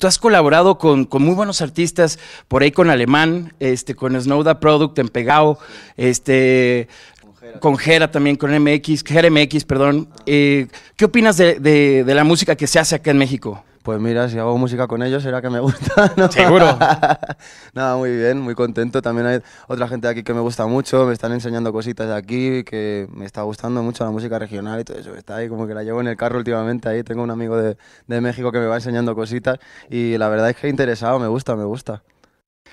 Tú has colaborado con, con, muy buenos artistas, por ahí con Alemán, este, con Snowda Product en Pegao, este, con Gera también, con MX, Gera perdón. Eh, ¿Qué opinas de la música que se hace acá en México? Pues mira, si hago música con ellos será que me gusta, ¿no? Seguro. Nada, muy bien, muy contento. También hay otra gente aquí que me gusta mucho, me están enseñando cositas de aquí, que me está gustando mucho la música regional y todo eso. Está ahí como que la llevo en el carro últimamente, ahí tengo un amigo de, México que me va enseñando cositas y la verdad es que he interesado, me gusta, me gusta.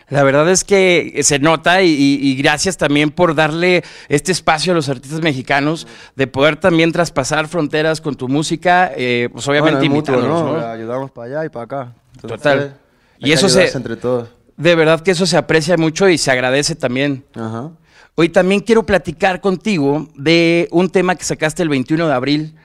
La verdad es que eh, se nota y, gracias también por darle este espacio a los artistas mexicanos de poder también traspasar fronteras con tu música, eh, pues obviamente bueno, Ayudamos para allá y para acá. Total. Y eso se... De verdad que eso se aprecia mucho y se agradece también. Ajá. Hoy también quiero platicar contigo de un tema que sacaste el 21 de abril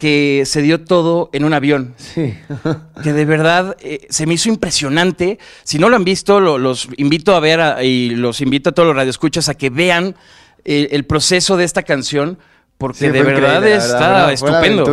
que se dio todo en un avión. Sí. que de verdad eh, se me hizo impresionante. Si no lo han visto, los invito a ver y los invito a todos los radioescuchas a que vean eh, el proceso de esta canción, porque de verdad está estupendo.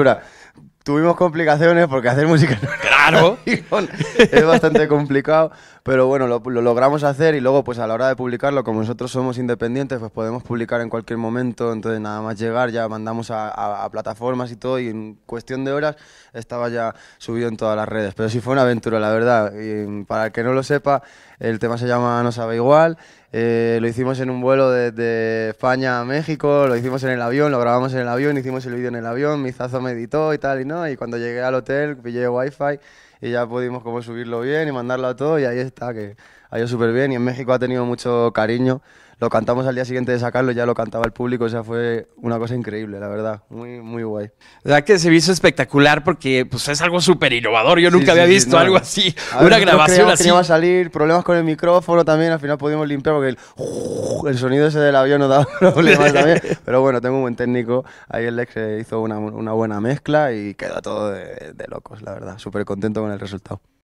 Tuvimos complicaciones porque hacer música no Claro. es bastante complicado, pero bueno, lo, logramos hacer y luego pues a la hora de publicarlo, como nosotros somos independientes, pues podemos publicar en cualquier momento, entonces nada más llegar ya mandamos a, plataformas y todo y en cuestión de horas estaba ya subido en todas las redes. Pero sí fue una aventura, la verdad. Y para el que no lo sepa, el tema se llama No sabe igual. Eh, lo hicimos en un vuelo desde España a México, lo hicimos en el avión, lo grabamos en el avión, hicimos el vídeo en el avión, Mizazo me editó y tal y no, y cuando llegué al hotel pillé wifi y ya pudimos como subirlo bien y mandarlo a todo y ahí está, que ha ido súper bien y en México ha tenido mucho cariño lo cantamos al día siguiente de sacarlo, ya lo cantaba el público, o sea, fue una cosa increíble, la verdad, muy, muy guay. La verdad que se hizo espectacular porque pues, es algo súper innovador, yo nunca había visto algo así, una grabación no así. Que iba a salir, problemas con el micrófono también, al final pudimos limpiar porque el, el sonido ese del avión nos daba problemas también, pero bueno, tengo un buen técnico, ahí el Lex hizo una, buena mezcla y quedó todo de locos, la verdad, súper contento con el resultado.